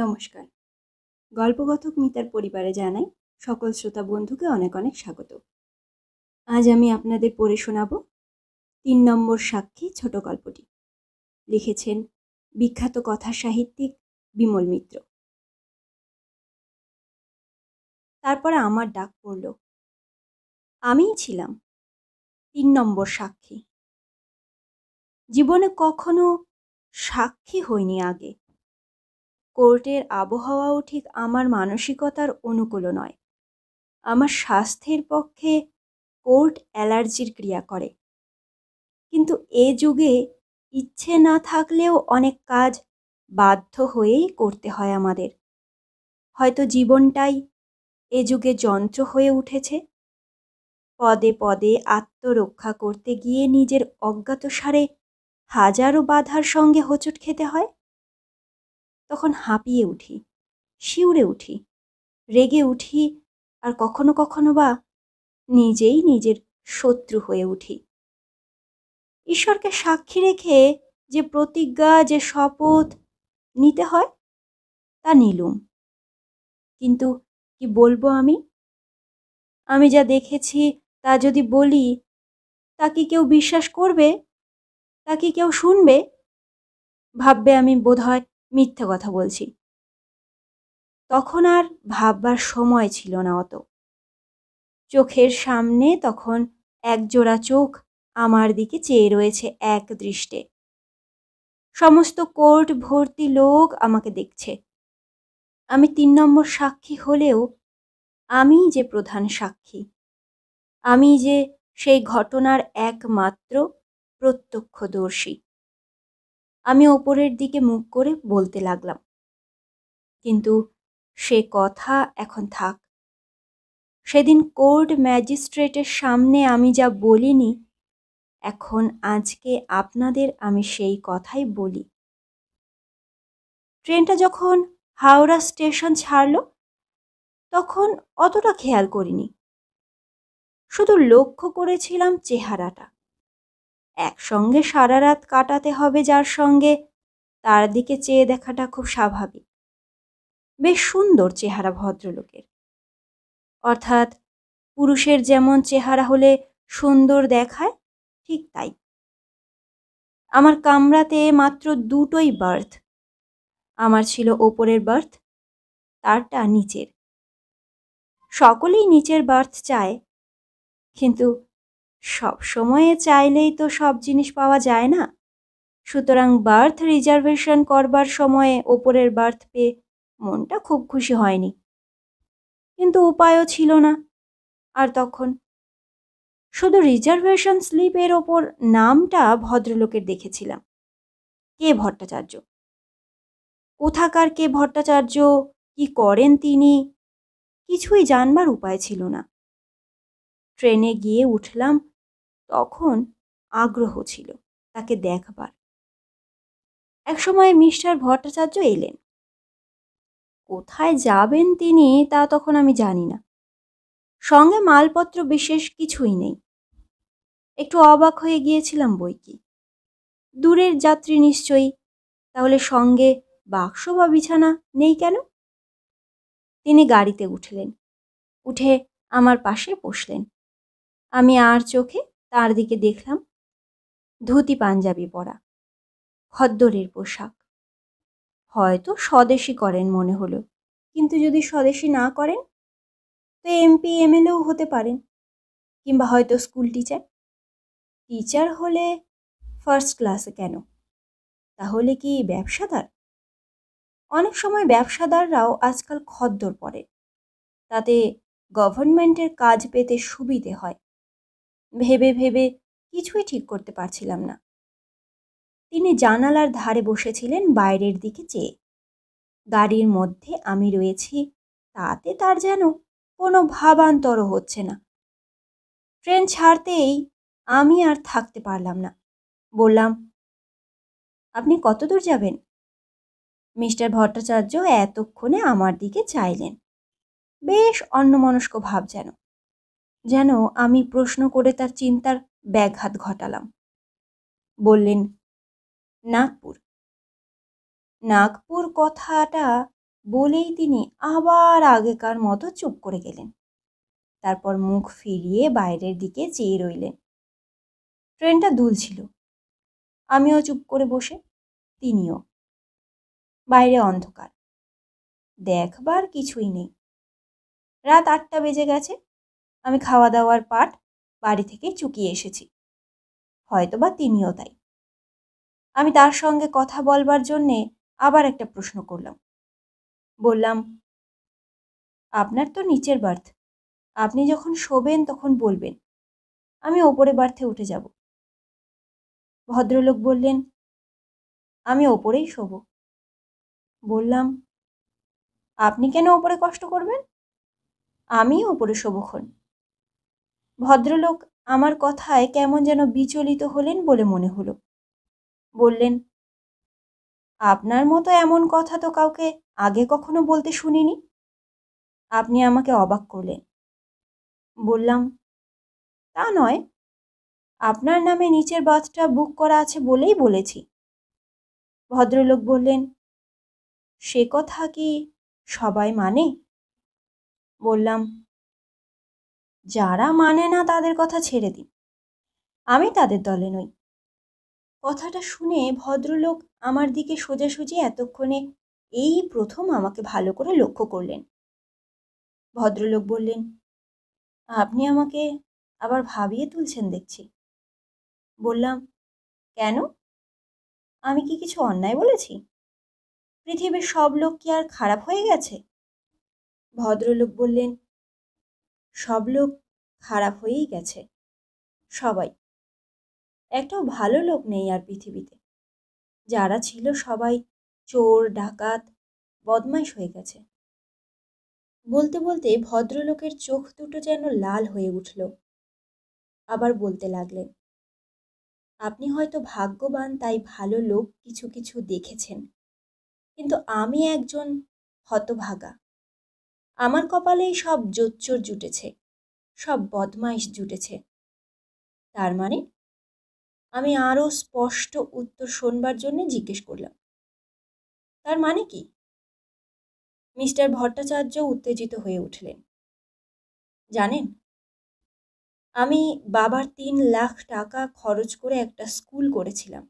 নমস্কার গল্পকথক মিতার পরিবারে জানাই সকল শ্রোতা বন্ধুকে অনেক অনেক স্বাগত আজ আমি আপনাদের পড়ে শোনাব তিন নম্বর সাক্ষী ছোট গল্পটি লিখেছেন বিখ্যাত কথা সাহিত্যিক বিমল মিত্র তারপরে আমার ডাক পড়ল আমিই ছিলাম তিন নম্বর সাক্ষী জীবনে কখনো সাক্ষী হইনি আগে কোর্টের আবহাওয়াও ঠিক আমার মানসিকতার অনুকূল নয় আমার স্বাস্থ্যের পক্ষে কোর্ট অ্যালার্জির ক্রিয়া করে কিন্তু এ যুগে ইচ্ছে না থাকলেও অনেক কাজ বাধ্য হয়েই করতে হয় আমাদের হয়তো জীবনটাই এ যুগে যন্ত্র হয়ে উঠেছে পদে পদে আত্মরক্ষা করতে গিয়ে নিজের অজ্ঞাতসারে হাজারো বাধার সঙ্গে হোঁচট খেতে হয় তখন হাঁপিয়ে উঠি শিউরে উঠি রেগে উঠি আর কখনো কখনো বা নিজেই নিজের শত্রু হয়ে উঠি ঈশ্বরকে সাক্ষী রেখে যে প্রতিজ্ঞা যে শপথ নিতে হয় তা নিলুম কিন্তু কি বলবো আমি আমি যা দেখেছি তা যদি বলি তা কি কেউ বিশ্বাস করবে তা কি কেউ শুনবে ভাববে আমি বোধহয় মিথ্যে কথা বলছি তখন আর ভাববার সময় ছিল না অত চোখের সামনে তখন একজোড়া চোখ আমার দিকে চেয়ে রয়েছে এক দৃষ্টে সমস্ত কোর্ট ভর্তি লোক আমাকে দেখছে আমি তিন নম্বর সাক্ষী হলেও আমি যে প্রধান সাক্ষী আমি যে সেই ঘটনার একমাত্র প্রত্যক্ষদর্শী আমি ওপরের দিকে মুখ করে বলতে লাগলাম কিন্তু সে কথা এখন থাক সেদিন কোর্ট ম্যাজিস্ট্রেটের সামনে আমি যা বলিনি এখন আজকে আপনাদের আমি সেই কথাই বলি ট্রেনটা যখন হাওড়া স্টেশন ছাড়ল তখন অতটা খেয়াল করিনি শুধু লক্ষ্য করেছিলাম চেহারাটা একসঙ্গে সারা রাত কাটাতে হবে যার সঙ্গে তার দিকে চেয়ে দেখাটা খুব স্বাভাবিক বেশ সুন্দর চেহারা ভদ্রলোকের অর্থাৎ পুরুষের যেমন চেহারা হলে সুন্দর দেখায় ঠিক তাই আমার কামরাতে মাত্র দুটোই বার্থ আমার ছিল ওপরের বার্থ তারটা নিচের সকলেই নিচের বার্থ চায় কিন্তু সব সময়ে চাইলেই তো সব জিনিস পাওয়া যায় না সুতরাং বার্থ রিজার্ভেশন করবার সময়ে ওপরের বার্থ পেয়ে মনটা খুব খুশি হয়নি কিন্তু উপায়ও ছিল না আর তখন শুধু রিজার্ভেশন স্লিপের ওপর নামটা ভদ্রলোকের দেখেছিলাম কে ভট্টাচার্য কোথাকার কে ভট্টাচার্য কি করেন তিনি কিছুই জানবার উপায় ছিল না ট্রেনে গিয়ে উঠলাম তখন আগ্রহ ছিল তাকে দেখবার একসময় মিস্টার ভট্টাচার্য এলেন কোথায় যাবেন তিনি তা তখন আমি জানি না সঙ্গে মালপত্র বিশেষ কিছুই নেই একটু অবাক হয়ে গিয়েছিলাম বই কি দূরের যাত্রী নিশ্চয়ই তাহলে সঙ্গে বাক্স বা বিছানা নেই কেন তিনি গাড়িতে উঠলেন উঠে আমার পাশে বসলেন আমি আর চোখে তার দিকে দেখলাম ধুতি পাঞ্জাবি পরা খদ্দরের পোশাক হয়তো স্বদেশী করেন মনে হলো কিন্তু যদি স্বদেশী না করেন তো এমপি এমএলএও হতে পারেন কিংবা হয়তো স্কুল টিচার টিচার হলে ফার্স্ট ক্লাসে কেন তাহলে কি ব্যবসাদার অনেক সময় ব্যবসাদাররাও আজকাল খদ্দর পড়ে তাতে গভর্নমেন্টের কাজ পেতে সুবিধে হয় ভেবে ভেবে কিছুই ঠিক করতে পারছিলাম না তিনি জানালার ধারে বসেছিলেন বাইরের দিকে চেয়ে গাড়ির মধ্যে আমি রয়েছি তাতে তার যেন কোনো ভাবান্তর হচ্ছে না ট্রেন ছাড়তেই আমি আর থাকতে পারলাম না বললাম আপনি কত দূর যাবেন মিস্টার ভট্টাচার্য এতক্ষণে আমার দিকে চাইলেন বেশ অন্যমনস্ক ভাব যেন যেন আমি প্রশ্ন করে তার চিন্তার ব্যাঘাত ঘটালাম বললেন নাগপুর নাগপুর কথাটা বলেই তিনি আবার আগেকার মতো চুপ করে গেলেন তারপর মুখ ফিরিয়ে বাইরের দিকে চেয়ে রইলেন ট্রেনটা দুলছিল আমিও চুপ করে বসে তিনিও বাইরে অন্ধকার দেখবার কিছুই নেই রাত আটটা বেজে গেছে আমি খাওয়া দাওয়ার পাট বাড়ি থেকে চুকিয়ে এসেছি হয়তোবা তিনিও তাই আমি তার সঙ্গে কথা বলবার জন্যে আবার একটা প্রশ্ন করলাম বললাম আপনার তো নিচের বার্থ আপনি যখন শোবেন তখন বলবেন আমি ওপরে বার্থে উঠে যাব ভদ্রলোক বললেন আমি ওপরেই শোব বললাম আপনি কেন ওপরে কষ্ট করবেন আমি ওপরে শোবক্ষণ ভদ্রলোক আমার কথায় কেমন যেন বিচলিত হলেন বলে মনে হলো বললেন আপনার মতো এমন কথা তো কাউকে আগে কখনো বলতে শুনিনি আপনি আমাকে অবাক করলেন বললাম তা নয় আপনার নামে নিচের বাথটা বুক করা আছে বলেই বলেছি ভদ্রলোক বললেন সে কথা কি সবাই মানে বললাম যারা মানে না তাদের কথা ছেড়ে দিন আমি তাদের দলে নই কথাটা শুনে ভদ্রলোক আমার দিকে সোজাসুজি এতক্ষণে এই প্রথম আমাকে ভালো করে লক্ষ্য করলেন ভদ্রলোক বললেন আপনি আমাকে আবার ভাবিয়ে তুলছেন দেখছি বললাম কেন আমি কি কিছু অন্যায় বলেছি পৃথিবীর সব লোক কি আর খারাপ হয়ে গেছে ভদ্রলোক বললেন সব লোক খারাপ হয়েই গেছে সবাই একটাও ভালো লোক নেই আর পৃথিবীতে যারা ছিল সবাই চোর ডাকাত বদমাইশ হয়ে গেছে বলতে বলতে ভদ্রলোকের চোখ দুটো যেন লাল হয়ে উঠল আবার বলতে লাগলেন আপনি হয়তো ভাগ্যবান তাই ভালো লোক কিছু কিছু দেখেছেন কিন্তু আমি একজন হতভাগা আমার কপালে সব জোচ্চর জুটেছে সব বদমাইশ জুটেছে তার মানে আমি আরও স্পষ্ট উত্তর শোনবার জন্য জিজ্ঞেস করলাম তার মানে কি মিস্টার ভট্টাচার্য উত্তেজিত হয়ে উঠলেন জানেন আমি বাবার তিন লাখ টাকা খরচ করে একটা স্কুল করেছিলাম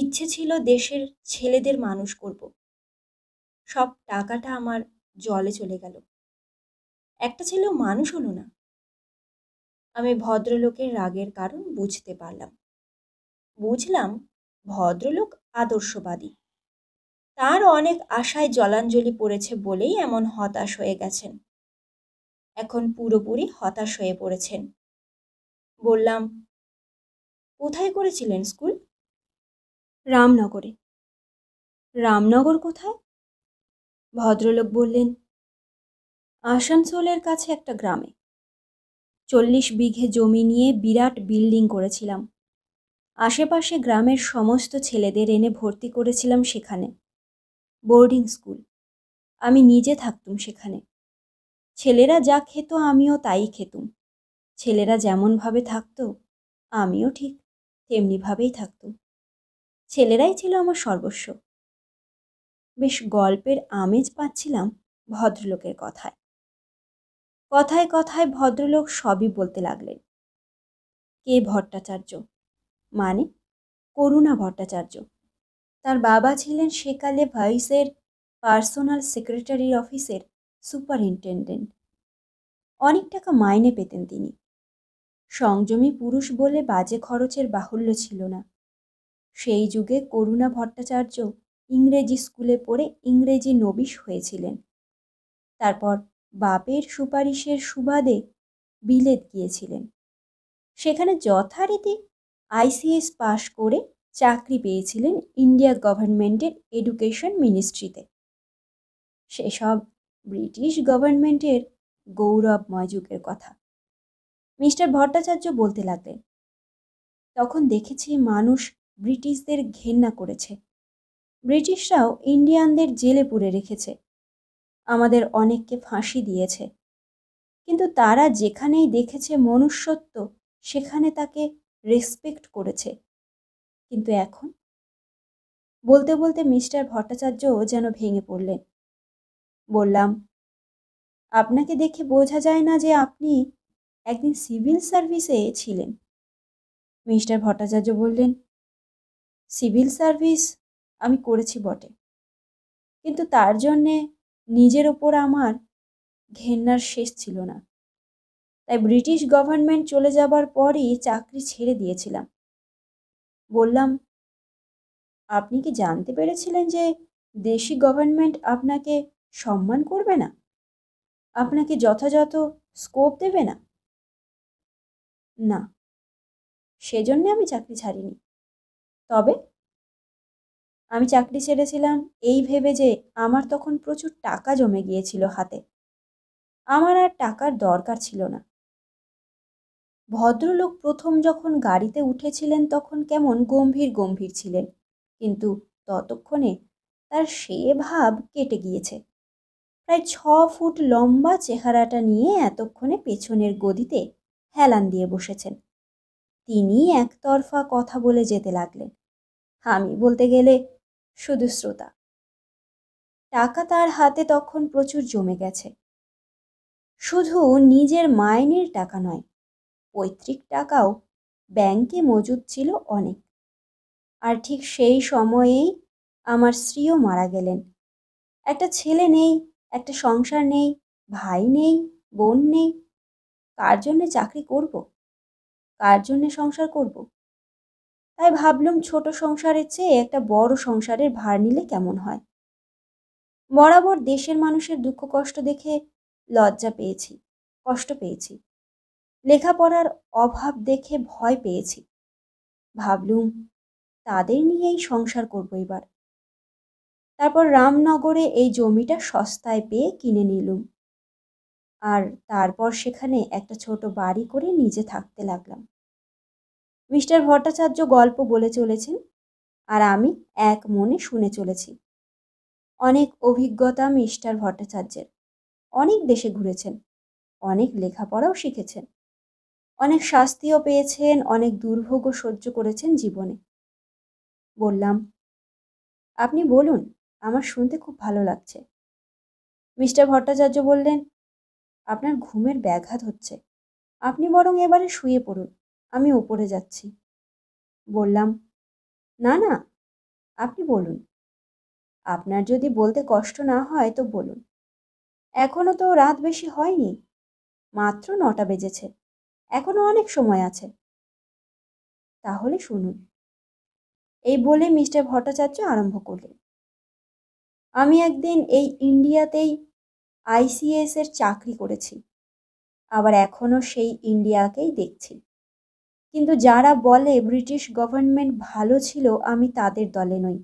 ইচ্ছে ছিল দেশের ছেলেদের মানুষ করব সব টাকাটা আমার জলে চলে গেল একটা ছেলেও মানুষ হলো না আমি ভদ্রলোকের রাগের কারণ বুঝতে পারলাম বুঝলাম ভদ্রলোক আদর্শবাদী তার অনেক আশায় জলাঞ্জলি পড়েছে বলেই এমন হতাশ হয়ে গেছেন এখন পুরোপুরি হতাশ হয়ে পড়েছেন বললাম কোথায় করেছিলেন স্কুল রামনগরে রামনগর কোথায় ভদ্রলোক বললেন আসানসোলের কাছে একটা গ্রামে চল্লিশ বিঘে জমি নিয়ে বিরাট বিল্ডিং করেছিলাম আশেপাশে গ্রামের সমস্ত ছেলেদের এনে ভর্তি করেছিলাম সেখানে বোর্ডিং স্কুল আমি নিজে থাকতুম সেখানে ছেলেরা যা খেত আমিও তাই খেতুম ছেলেরা যেমনভাবে থাকত আমিও ঠিক তেমনিভাবেই থাকতুম ছেলেরাই ছিল আমার সর্বস্ব বেশ গল্পের আমেজ পাচ্ছিলাম ভদ্রলোকের কথায় কথায় কথায় ভদ্রলোক সবই বলতে লাগলেন কে ভট্টাচার্য মানে করুণা ভট্টাচার্য তার বাবা ছিলেন সেকালে ভাইসের পার্সোনাল সেক্রেটারির অফিসের সুপারিনটেন্ডেন্ট অনেক টাকা মাইনে পেতেন তিনি সংযমী পুরুষ বলে বাজে খরচের বাহুল্য ছিল না সেই যুগে করুণা ভট্টাচার্য ইংরেজি স্কুলে পড়ে ইংরেজি নবিশ হয়েছিলেন তারপর বাপের সুপারিশের সুবাদে বিলেত গিয়েছিলেন সেখানে যথারীতি আইসিএস পাশ করে চাকরি পেয়েছিলেন ইন্ডিয়া গভর্নমেন্টের এডুকেশন মিনিস্ট্রিতে সেসব ব্রিটিশ গভর্নমেন্টের গৌরবময় যুগের কথা মিস্টার ভট্টাচার্য বলতে লাগলেন তখন দেখেছি মানুষ ব্রিটিশদের ঘেন্না করেছে ব্রিটিশরাও ইন্ডিয়ানদের জেলে পুরে রেখেছে আমাদের অনেককে ফাঁসি দিয়েছে কিন্তু তারা যেখানেই দেখেছে মনুষ্যত্ব সেখানে তাকে রেসপেক্ট করেছে কিন্তু এখন বলতে বলতে মিস্টার ভট্টাচার্য যেন ভেঙে পড়লেন বললাম আপনাকে দেখে বোঝা যায় না যে আপনি একদিন সিভিল সার্ভিসে ছিলেন মিস্টার ভট্টাচার্য বললেন সিভিল সার্ভিস আমি করেছি বটে কিন্তু তার জন্যে নিজের ওপর আমার ঘেন্নার শেষ ছিল না তাই ব্রিটিশ গভর্নমেন্ট চলে যাবার পরই চাকরি ছেড়ে দিয়েছিলাম বললাম আপনি কি জানতে পেরেছিলেন যে দেশি গভর্নমেন্ট আপনাকে সম্মান করবে না আপনাকে যথাযথ স্কোপ দেবে না না সেজন্য আমি চাকরি ছাড়িনি তবে আমি চাকরি ছেড়েছিলাম এই ভেবে যে আমার তখন প্রচুর টাকা জমে গিয়েছিল হাতে আমার আর টাকার দরকার ছিল না ভদ্রলোক প্রথম যখন গাড়িতে উঠেছিলেন তখন কেমন গম্ভীর গম্ভীর ছিলেন কিন্তু ততক্ষণে তার সে ভাব কেটে গিয়েছে প্রায় ছ ফুট লম্বা চেহারাটা নিয়ে এতক্ষণে পেছনের গদিতে হেলান দিয়ে বসেছেন তিনি একতরফা কথা বলে যেতে লাগলেন আমি বলতে গেলে শুধু শ্রোতা টাকা তার হাতে তখন প্রচুর জমে গেছে শুধু নিজের মাইনের টাকা নয় পৈতৃক টাকাও ব্যাংকে মজুদ ছিল অনেক আর ঠিক সেই সময়েই আমার স্ত্রীও মারা গেলেন একটা ছেলে নেই একটা সংসার নেই ভাই নেই বোন নেই কার জন্যে চাকরি করব কার জন্যে সংসার করব তাই ভাবলুম ছোট সংসারের চেয়ে একটা বড় সংসারের ভার নিলে কেমন হয় বরাবর দেশের মানুষের দুঃখ কষ্ট দেখে লজ্জা পেয়েছি কষ্ট পেয়েছি লেখাপড়ার অভাব দেখে ভয় পেয়েছি ভাবলুম তাদের নিয়েই সংসার করবো এবার তারপর রামনগরে এই জমিটা সস্তায় পেয়ে কিনে নিলুম আর তারপর সেখানে একটা ছোট বাড়ি করে নিজে থাকতে লাগলাম মিস্টার ভট্টাচার্য গল্প বলে চলেছেন আর আমি এক মনে শুনে চলেছি অনেক অভিজ্ঞতা মিস্টার ভট্টাচার্যের অনেক দেশে ঘুরেছেন অনেক লেখাপড়াও শিখেছেন অনেক শাস্তিও পেয়েছেন অনেক দুর্ভোগও সহ্য করেছেন জীবনে বললাম আপনি বলুন আমার শুনতে খুব ভালো লাগছে মিস্টার ভট্টাচার্য বললেন আপনার ঘুমের ব্যাঘাত হচ্ছে আপনি বরং এবারে শুয়ে পড়ুন আমি উপরে যাচ্ছি বললাম না না আপনি বলুন আপনার যদি বলতে কষ্ট না হয় তো বলুন এখনও তো রাত বেশি হয়নি মাত্র নটা বেজেছে এখনও অনেক সময় আছে তাহলে শুনুন এই বলে মিস্টার ভট্টাচার্য আরম্ভ করলেন আমি একদিন এই ইন্ডিয়াতেই আইসিএস এর চাকরি করেছি আবার এখনও সেই ইন্ডিয়াকেই দেখছি কিন্তু যারা বলে ব্রিটিশ গভর্নমেন্ট ভালো ছিল আমি তাদের দলে নই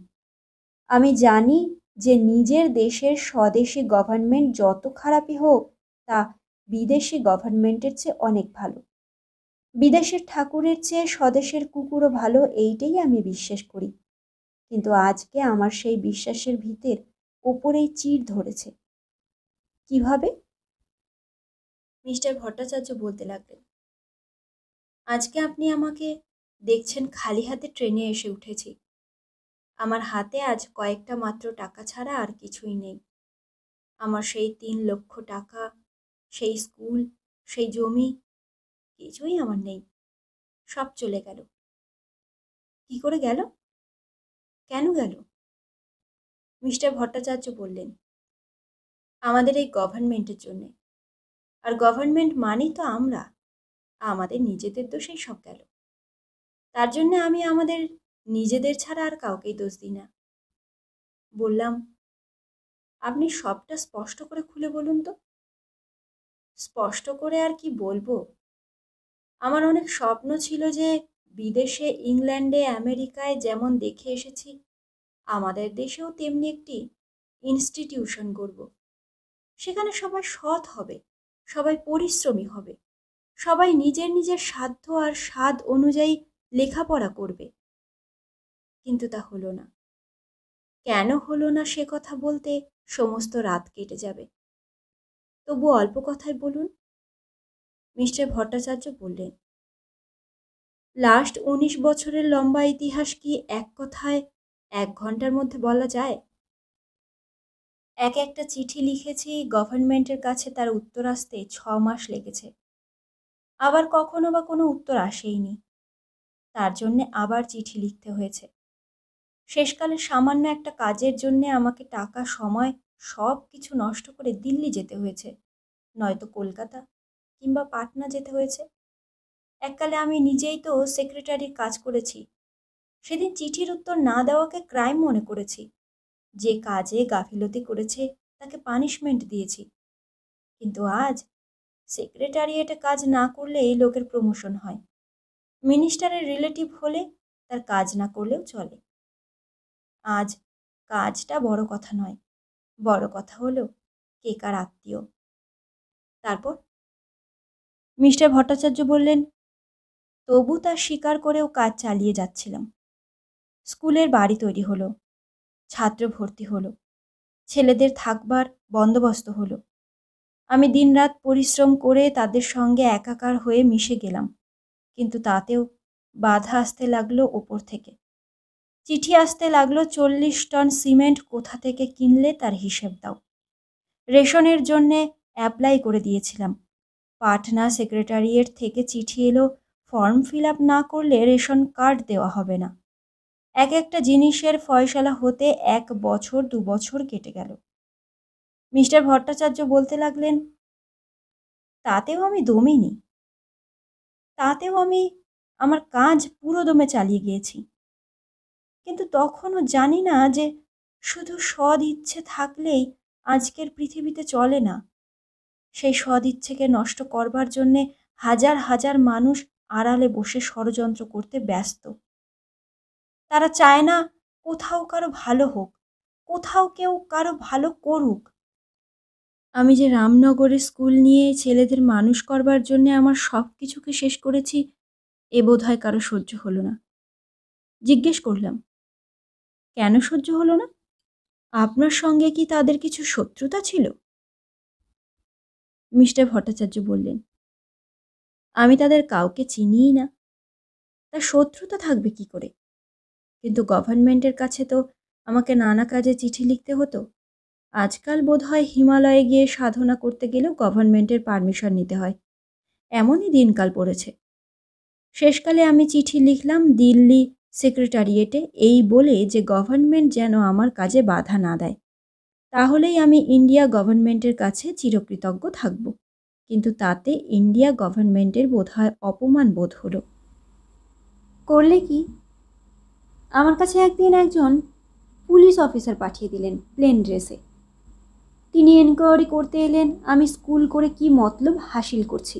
আমি জানি যে নিজের দেশের স্বদেশি গভর্নমেন্ট যত খারাপই হোক তা বিদেশি গভর্নমেন্টের চেয়ে অনেক ভালো বিদেশের ঠাকুরের চেয়ে স্বদেশের কুকুরও ভালো এইটাই আমি বিশ্বাস করি কিন্তু আজকে আমার সেই বিশ্বাসের ভিতের ওপরেই চির ধরেছে কিভাবে মিস্টার ভট্টাচার্য বলতে লাগলেন আজকে আপনি আমাকে দেখছেন খালি হাতে ট্রেনে এসে উঠেছি আমার হাতে আজ কয়েকটা মাত্র টাকা ছাড়া আর কিছুই নেই আমার সেই তিন লক্ষ টাকা সেই স্কুল সেই জমি কিছুই আমার নেই সব চলে গেল কি করে গেল কেন গেল মিস্টার ভট্টাচার্য বললেন আমাদের এই গভর্নমেন্টের জন্যে আর গভর্নমেন্ট মানেই তো আমরা আমাদের নিজেদের দোষেই সব গেল তার জন্য আমি আমাদের নিজেদের ছাড়া আর কাউকেই দোষ দিই না বললাম আপনি সবটা স্পষ্ট করে খুলে বলুন তো স্পষ্ট করে আর কি বলবো আমার অনেক স্বপ্ন ছিল যে বিদেশে ইংল্যান্ডে আমেরিকায় যেমন দেখে এসেছি আমাদের দেশেও তেমনি একটি ইনস্টিটিউশন করব। সেখানে সবাই সৎ হবে সবাই পরিশ্রমী হবে সবাই নিজের নিজের সাধ্য আর স্বাদ অনুযায়ী লেখাপড়া করবে কিন্তু তা হলো না কেন হলো না সে কথা বলতে সমস্ত রাত কেটে যাবে তবু অল্প কথায় বলুন মিস্টার ভট্টাচার্য বললেন লাস্ট উনিশ বছরের লম্বা ইতিহাস কি এক কথায় এক ঘন্টার মধ্যে বলা যায় এক একটা চিঠি লিখেছি গভর্নমেন্টের কাছে তার উত্তর আসতে ছ মাস লেগেছে আবার কখনো বা কোনো উত্তর আসেইনি তার জন্যে আবার চিঠি লিখতে হয়েছে শেষকালে সামান্য একটা কাজের জন্যে আমাকে টাকা সময় সব কিছু নষ্ট করে দিল্লি যেতে হয়েছে নয়তো কলকাতা কিংবা পাটনা যেতে হয়েছে এককালে আমি নিজেই তো সেক্রেটারির কাজ করেছি সেদিন চিঠির উত্তর না দেওয়াকে ক্রাইম মনে করেছি যে কাজে গাফিলতি করেছে তাকে পানিশমেন্ট দিয়েছি কিন্তু আজ সেক্রেটারিয়েটে কাজ না করলে এই লোকের প্রমোশন হয় মিনিস্টারের রিলেটিভ হলে তার কাজ না করলেও চলে আজ কাজটা বড় কথা নয় বড় কথা হলো কে কার আত্মীয় তারপর মিস্টার ভট্টাচার্য বললেন তবু তা স্বীকার করেও কাজ চালিয়ে যাচ্ছিলাম স্কুলের বাড়ি তৈরি হলো ছাত্র ভর্তি হলো ছেলেদের থাকবার বন্দোবস্ত হলো আমি দিনরাত পরিশ্রম করে তাদের সঙ্গে একাকার হয়ে মিশে গেলাম কিন্তু তাতেও বাধা আসতে লাগলো ওপর থেকে চিঠি আসতে লাগলো চল্লিশ টন সিমেন্ট কোথা থেকে কিনলে তার হিসেব দাও রেশনের জন্যে অ্যাপ্লাই করে দিয়েছিলাম পাটনা সেক্রেটারিয়েট থেকে চিঠি এলো ফর্ম ফিল আপ না করলে রেশন কার্ড দেওয়া হবে না এক একটা জিনিসের ফয়সালা হতে এক বছর দু বছর কেটে গেল মিস্টার ভট্টাচার্য বলতে লাগলেন তাতেও আমি দমিনি তাতেও আমি আমার কাজ পুরো দমে চালিয়ে গিয়েছি কিন্তু তখনও জানি না যে শুধু সদ ইচ্ছে থাকলেই আজকের পৃথিবীতে চলে না সেই সদ ইচ্ছেকে নষ্ট করবার জন্যে হাজার হাজার মানুষ আড়ালে বসে ষড়যন্ত্র করতে ব্যস্ত তারা চায় না কোথাও কারো ভালো হোক কোথাও কেউ কারো ভালো করুক আমি যে রামনগরে স্কুল নিয়ে ছেলেদের মানুষ করবার জন্যে আমার সব কিছুকে শেষ করেছি এ বোধ হয় কারো সহ্য হলো না জিজ্ঞেস করলাম কেন সহ্য হলো না আপনার সঙ্গে কি তাদের কিছু শত্রুতা ছিল মিস্টার ভট্টাচার্য বললেন আমি তাদের কাউকে চিনিই না তার শত্রুতা থাকবে কি করে কিন্তু গভর্নমেন্টের কাছে তো আমাকে নানা কাজে চিঠি লিখতে হতো আজকাল বোধ হয় হিমালয়ে গিয়ে সাধনা করতে গেলেও গভর্নমেন্টের পারমিশন নিতে হয় এমনই দিনকাল পড়েছে শেষকালে আমি চিঠি লিখলাম দিল্লি সেক্রেটারিয়েটে এই বলে যে গভর্নমেন্ট যেন আমার কাজে বাধা না দেয় তাহলেই আমি ইন্ডিয়া গভর্নমেন্টের কাছে চিরকৃতজ্ঞ থাকব কিন্তু তাতে ইন্ডিয়া গভর্নমেন্টের বোধহয় অপমান বোধ হলো করলে কি আমার কাছে একদিন একজন পুলিশ অফিসার পাঠিয়ে দিলেন প্লেন ড্রেসে তিনি এনকোয়ারি করতে এলেন আমি স্কুল করে কি মতলব হাসিল করছি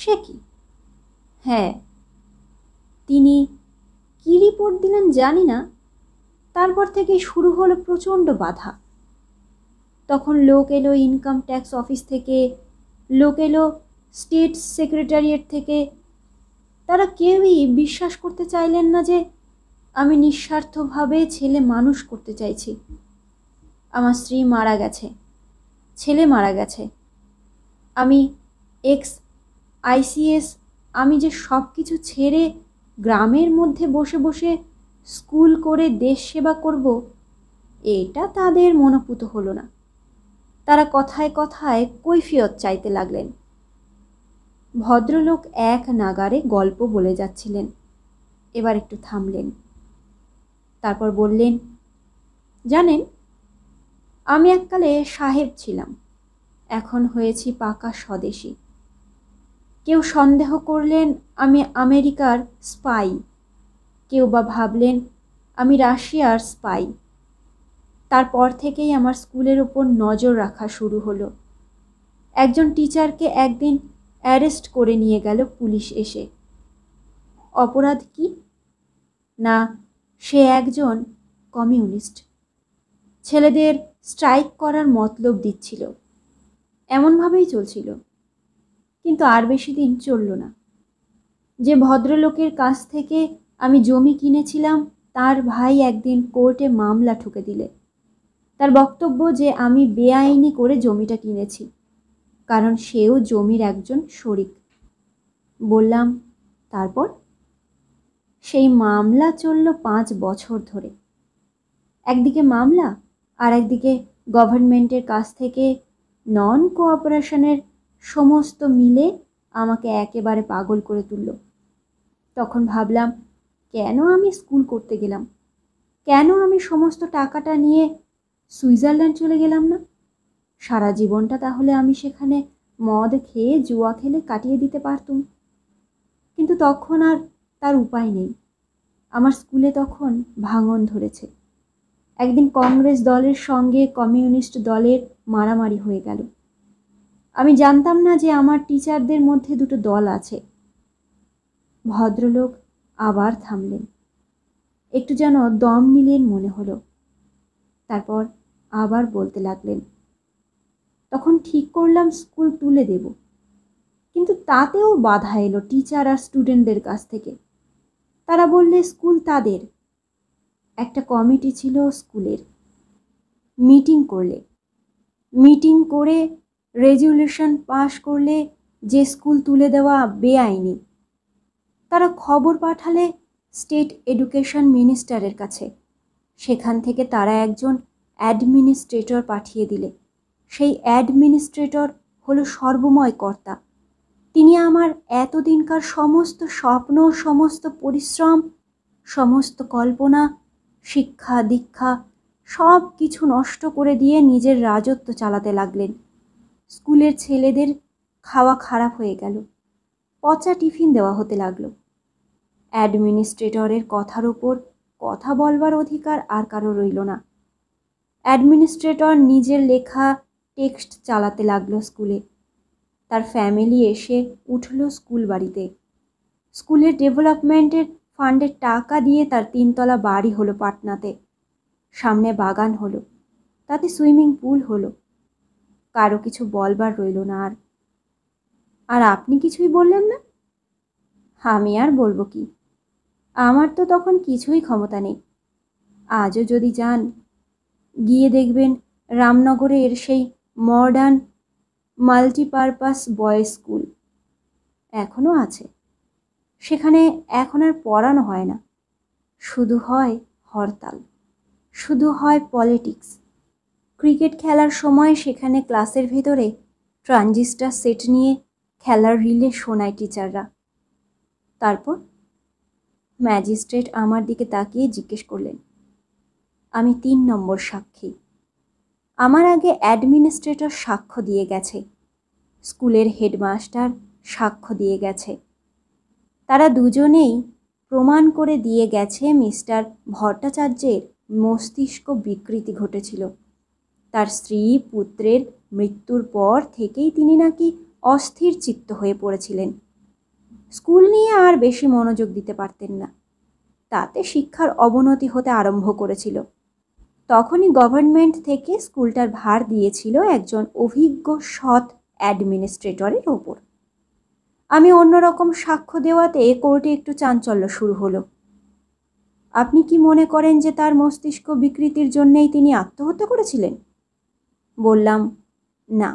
সে কি হ্যাঁ তিনি কি রিপোর্ট দিলেন জানি না তারপর থেকে শুরু হলো প্রচণ্ড বাধা তখন লোক এলো ইনকাম ট্যাক্স অফিস থেকে লোক এলো স্টেট সেক্রেটারিয়েট থেকে তারা কেউই বিশ্বাস করতে চাইলেন না যে আমি নিঃস্বার্থভাবে ছেলে মানুষ করতে চাইছি আমার স্ত্রী মারা গেছে ছেলে মারা গেছে আমি এক্স আইসিএস আমি যে সব কিছু ছেড়ে গ্রামের মধ্যে বসে বসে স্কুল করে দেশ সেবা করব এটা তাদের মনোপুত হলো না তারা কথায় কথায় কৈফিয়ত চাইতে লাগলেন ভদ্রলোক এক নাগারে গল্প বলে যাচ্ছিলেন এবার একটু থামলেন তারপর বললেন জানেন আমি এককালে সাহেব ছিলাম এখন হয়েছি পাকা স্বদেশী কেউ সন্দেহ করলেন আমি আমেরিকার স্পাই কেউ বা ভাবলেন আমি রাশিয়ার স্পাই তারপর থেকেই আমার স্কুলের ওপর নজর রাখা শুরু হলো একজন টিচারকে একদিন অ্যারেস্ট করে নিয়ে গেল পুলিশ এসে অপরাধ কি না সে একজন কমিউনিস্ট ছেলেদের স্ট্রাইক করার মতলব দিচ্ছিল এমনভাবেই চলছিল কিন্তু আর বেশি দিন চলল না যে ভদ্রলোকের কাছ থেকে আমি জমি কিনেছিলাম তার ভাই একদিন কোর্টে মামলা ঠুকে দিলে তার বক্তব্য যে আমি বেআইনি করে জমিটা কিনেছি কারণ সেও জমির একজন শরিক বললাম তারপর সেই মামলা চলল পাঁচ বছর ধরে একদিকে মামলা আর একদিকে গভর্নমেন্টের কাছ থেকে নন কোঅপারেশনের সমস্ত মিলে আমাকে একেবারে পাগল করে তুলল তখন ভাবলাম কেন আমি স্কুল করতে গেলাম কেন আমি সমস্ত টাকাটা নিয়ে সুইজারল্যান্ড চলে গেলাম না সারা জীবনটা তাহলে আমি সেখানে মদ খেয়ে জুয়া খেলে কাটিয়ে দিতে পারতুম কিন্তু তখন আর তার উপায় নেই আমার স্কুলে তখন ভাঙন ধরেছে একদিন কংগ্রেস দলের সঙ্গে কমিউনিস্ট দলের মারামারি হয়ে গেল আমি জানতাম না যে আমার টিচারদের মধ্যে দুটো দল আছে ভদ্রলোক আবার থামলেন একটু যেন দম নিলেন মনে হলো তারপর আবার বলতে লাগলেন তখন ঠিক করলাম স্কুল তুলে দেব কিন্তু তাতেও বাধা এলো টিচার আর স্টুডেন্টদের কাছ থেকে তারা বললে স্কুল তাদের একটা কমিটি ছিল স্কুলের মিটিং করলে মিটিং করে রেজুলেশন পাশ করলে যে স্কুল তুলে দেওয়া বেআইনি তারা খবর পাঠালে স্টেট এডুকেশন মিনিস্টারের কাছে সেখান থেকে তারা একজন অ্যাডমিনিস্ট্রেটর পাঠিয়ে দিলে সেই অ্যাডমিনিস্ট্রেটর হলো সর্বময় কর্তা তিনি আমার এতদিনকার সমস্ত স্বপ্ন সমস্ত পরিশ্রম সমস্ত কল্পনা শিক্ষা দীক্ষা সব কিছু নষ্ট করে দিয়ে নিজের রাজত্ব চালাতে লাগলেন স্কুলের ছেলেদের খাওয়া খারাপ হয়ে গেল পচা টিফিন দেওয়া হতে লাগল অ্যাডমিনিস্ট্রেটরের কথার ওপর কথা বলবার অধিকার আর কারো রইল না অ্যাডমিনিস্ট্রেটর নিজের লেখা টেক্সট চালাতে লাগলো স্কুলে তার ফ্যামিলি এসে উঠল স্কুল বাড়িতে স্কুলের ডেভেলপমেন্টের ফান্ডের টাকা দিয়ে তার তিনতলা বাড়ি হলো পাটনাতে সামনে বাগান হলো তাতে সুইমিং পুল হলো কারো কিছু বলবার রইল না আর আর আপনি কিছুই বললেন না আমি আর বলবো কি আমার তো তখন কিছুই ক্ষমতা নেই আজও যদি যান গিয়ে দেখবেন রামনগরের সেই মডার্ন মাল্টিপারপাস বয় স্কুল এখনও আছে সেখানে এখন আর পড়ানো হয় না শুধু হয় হরতাল শুধু হয় পলিটিক্স ক্রিকেট খেলার সময় সেখানে ক্লাসের ভেতরে ট্রানজিস্টার সেট নিয়ে খেলার রিলে শোনায় টিচাররা তারপর ম্যাজিস্ট্রেট আমার দিকে তাকিয়ে জিজ্ঞেস করলেন আমি তিন নম্বর সাক্ষী আমার আগে অ্যাডমিনিস্ট্রেটর সাক্ষ্য দিয়ে গেছে স্কুলের হেডমাস্টার সাক্ষ্য দিয়ে গেছে তারা দুজনেই প্রমাণ করে দিয়ে গেছে মিস্টার ভট্টাচার্যের মস্তিষ্ক বিকৃতি ঘটেছিল তার স্ত্রী পুত্রের মৃত্যুর পর থেকেই তিনি নাকি অস্থির চিত্ত হয়ে পড়েছিলেন স্কুল নিয়ে আর বেশি মনোযোগ দিতে পারতেন না তাতে শিক্ষার অবনতি হতে আরম্ভ করেছিল তখনই গভর্নমেন্ট থেকে স্কুলটার ভার দিয়েছিল একজন অভিজ্ঞ সৎ অ্যাডমিনিস্ট্রেটরের ওপর আমি অন্যরকম সাক্ষ্য দেওয়াতে কোর্টে একটু চাঞ্চল্য শুরু হলো আপনি কি মনে করেন যে তার মস্তিষ্ক বিকৃতির জন্যেই তিনি আত্মহত্যা করেছিলেন বললাম না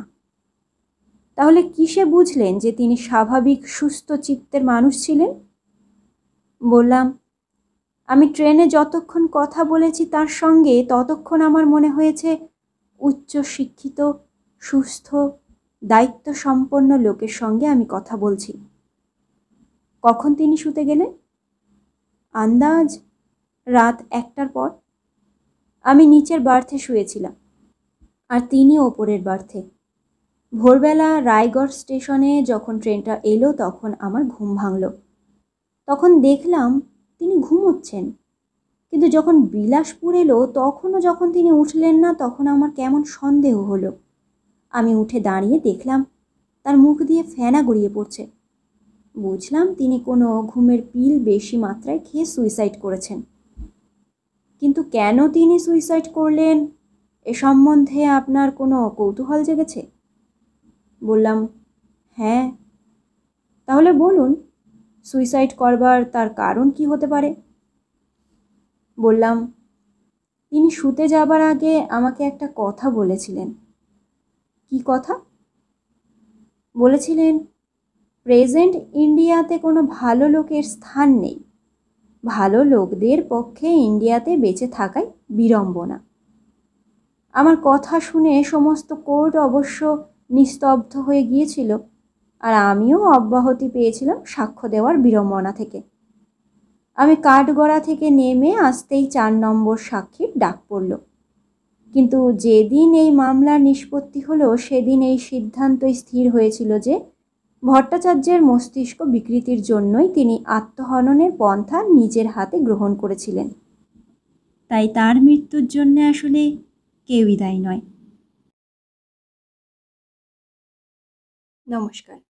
তাহলে কিসে বুঝলেন যে তিনি স্বাভাবিক সুস্থ চিত্তের মানুষ ছিলেন বললাম আমি ট্রেনে যতক্ষণ কথা বলেছি তার সঙ্গে ততক্ষণ আমার মনে হয়েছে উচ্চ শিক্ষিত সুস্থ দায়িত্ব সম্পন্ন লোকের সঙ্গে আমি কথা বলছি কখন তিনি শুতে গেলেন আন্দাজ রাত একটার পর আমি নিচের বার্থে শুয়েছিলাম আর তিনি ওপরের বার্থে ভোরবেলা রায়গড় স্টেশনে যখন ট্রেনটা এলো তখন আমার ঘুম ভাঙল তখন দেখলাম তিনি ঘুমোচ্ছেন কিন্তু যখন বিলাসপুর এলো তখনও যখন তিনি উঠলেন না তখন আমার কেমন সন্দেহ হলো আমি উঠে দাঁড়িয়ে দেখলাম তার মুখ দিয়ে ফেনা গড়িয়ে পড়ছে বুঝলাম তিনি কোনো ঘুমের পিল বেশি মাত্রায় খেয়ে সুইসাইড করেছেন কিন্তু কেন তিনি সুইসাইড করলেন এ সম্বন্ধে আপনার কোনো কৌতূহল জেগেছে বললাম হ্যাঁ তাহলে বলুন সুইসাইড করবার তার কারণ কি হতে পারে বললাম তিনি শুতে যাবার আগে আমাকে একটা কথা বলেছিলেন কি কথা বলেছিলেন প্রেজেন্ট ইন্ডিয়াতে কোনো ভালো লোকের স্থান নেই ভালো লোকদের পক্ষে ইন্ডিয়াতে বেঁচে থাকাই বিড়ম্বনা আমার কথা শুনে সমস্ত কোর্ট অবশ্য নিস্তব্ধ হয়ে গিয়েছিল আর আমিও অব্যাহতি পেয়েছিলাম সাক্ষ্য দেওয়ার বিড়ম্বনা থেকে আমি কাঠগড়া থেকে নেমে আসতেই চার নম্বর সাক্ষীর ডাক পড়ল কিন্তু যেদিন এই মামলার নিষ্পত্তি হলো সেদিন এই সিদ্ধান্ত স্থির হয়েছিল যে ভট্টাচার্যের মস্তিষ্ক বিকৃতির জন্যই তিনি আত্মহননের পন্থা নিজের হাতে গ্রহণ করেছিলেন তাই তার মৃত্যুর জন্য আসলে কেউই দায়ী নয় নমস্কার